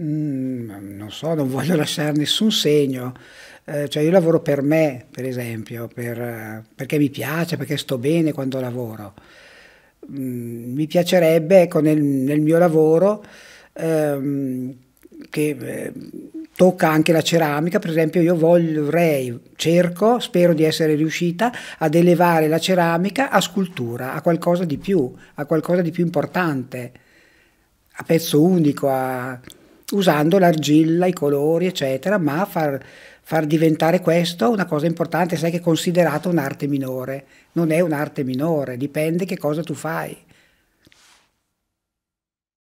Mm, non so, non voglio lasciare nessun segno. Eh, cioè io lavoro per me, per esempio, per, eh, perché mi piace, perché sto bene quando lavoro. Mm, mi piacerebbe ecco, nel, nel mio lavoro ehm, che eh, tocca anche la ceramica, per esempio io vorrei, cerco, spero di essere riuscita ad elevare la ceramica a scultura, a qualcosa di più, a qualcosa di più importante, a pezzo unico, a usando l'argilla, i colori, eccetera, ma far, far diventare questo una cosa importante, sai che è considerata un'arte minore, non è un'arte minore, dipende che cosa tu fai.